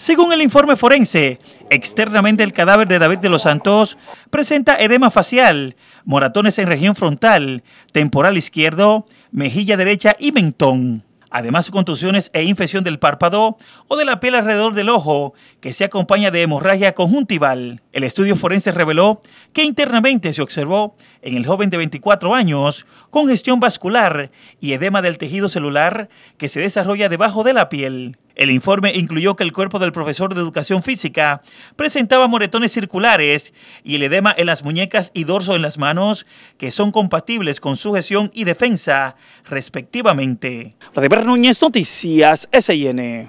Según el informe forense, externamente el cadáver de David de los Santos presenta edema facial, moratones en región frontal, temporal izquierdo, mejilla derecha y mentón. Además, contusiones e infección del párpado o de la piel alrededor del ojo, que se acompaña de hemorragia conjuntival. El estudio forense reveló que internamente se observó en el joven de 24 años congestión vascular y edema del tejido celular que se desarrolla debajo de la piel. El informe incluyó que el cuerpo del profesor de educación física presentaba moretones circulares y el edema en las muñecas y dorso en las manos, que son compatibles con sujeción y defensa, respectivamente. Rodríguez Núñez, Noticias SIN.